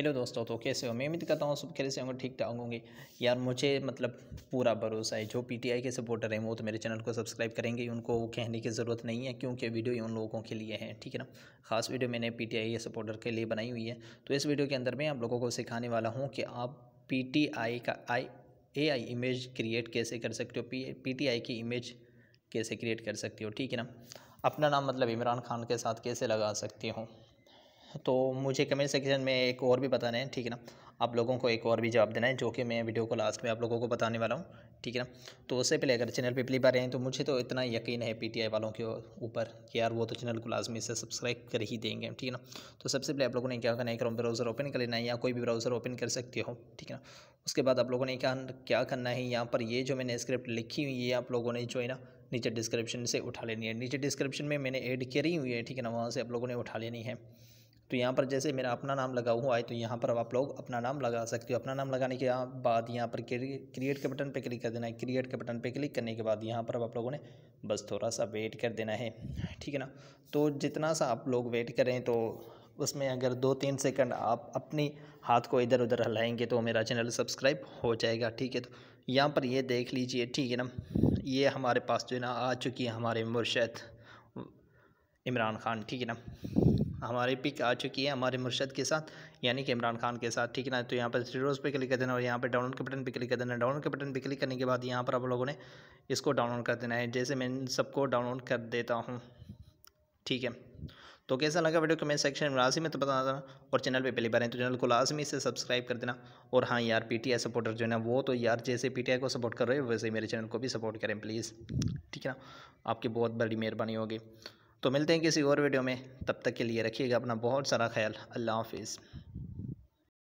hello दोस्तों तो कैसे हो मैं उम्मीद करता हूँ सब कैसे से होंगे ठीक ठाक होंगे यार मुझे मतलब पूरा भरोसा है जो पीटीआई के सपोर्टर हैं वो तो मेरे चैनल को सब्सक्राइब करेंगे उनको कहने की ज़रूरत नहीं है क्योंकि वीडियो उन लोगों के लिए है ठीक है ना खास वीडियो मैंने पी के सपोर्टर के लिए बनाई हुई है तो इस वीडियो के अंदर मैं आप लोगों को सिखाने वाला हूँ कि आप पी का आई ए इमेज क्रिएट कैसे कर सकते हो पी पी की इमेज कैसे क्रिएट कर सकते हो ठीक है ना अपना नाम मतलब इमरान खान के साथ कैसे लगा सकते हो तो मुझे कमेंट सेक्शन में एक और भी बताना है ठीक है ना आप लोगों को एक और भी जवाब देना है जो कि मैं वीडियो को लास्ट में आप लोगों को बताने वाला हूँ ठीक है ना तो उससे पहले अगर चैनल पे पहली बार हैं तो मुझे तो इतना यकीन है पीटीआई वालों के ऊपर कि यार वो तो चैनल को लाजमी से सब्सक्राइब कर ही देंगे ठीक है ना तो सबसे पहले आप लोगों ने क्या करना है क्रोम ब्राउज़र ओपन कर लेना है या कोई भी ब्राउज़र ओपन कर सकते हो ठीक है ना उसके बाद आप लोगों ने क्या क्या करना है यहाँ पर ये जो मैंने स्क्रिप्ट लिखी हुई है आप लोगों ने जो है ना नीचे डिस्क्रिप्शन से उठा लेनी है नीचे डिस्क्रिप्शन में मैंने ऐड करी हुई है ठीक है ना वहाँ से आप लोगों ने उठा लेनी है तो यहाँ पर जैसे मेरा अपना नाम लगा हुआ है तो यहाँ पर आप लोग अपना नाम लगा सकते हो अपना नाम लगाने के बाद यहाँ पर क्रिएट के बटन पर क्लिक कर देना है क्रिएट के बटन पर क्लिक करने के बाद यहाँ पर आप लोगों ने बस थोड़ा सा वेट कर देना है ठीक है ना तो जितना सा आप लोग वेट करें तो उसमें अगर दो तीन सेकंड आप अपनी हाथ को इधर उधर हिलाएंगे तो मेरा चैनल सब्सक्राइब हो जाएगा ठीक है तो यहाँ पर ये देख लीजिए ठीक है ना ये हमारे पास जो है ना आ चुकी है हमारे मुर्शद इमरान खान ठीक है ना हमारी पिक आ चुकी है हमारे मुर्शद के साथ यानी कि इमरान खान के साथ ठीक है ना तो यहाँ पर थ्री रोज पे क्लिक कर देना और यहाँ पर डाउनलोड के बटन पे क्लिक कर देना डाउनलोड के बटन पे क्लिक करने के बाद यहाँ पर आप लोगों ने इसको डाउनलोड कर देना है जैसे मैं सबको डाउनलोड कर देता हूँ ठीक है तो कैसा लगा वीडियो कमेंट सेक्शन में लाजमी तो बता देना और चैनल पे पहली बार है तो चैनल को लाजमी से सब्सक्राइब कर देना और हाँ यार पीटीआई सपोर्टर जो है ना वो तो यार जैसे पीटीआई को सपोर्ट कर रहे हो वैसे मेरे चैनल को भी सपोर्ट करें प्लीज़ ठीक है ना आपकी बहुत बड़ी मेहरबानी होगी तो मिलते हैं किसी और वीडियो में तब तक के लिए रखिएगा अपना बहुत सारा ख्याल अल्लाह हाफिज़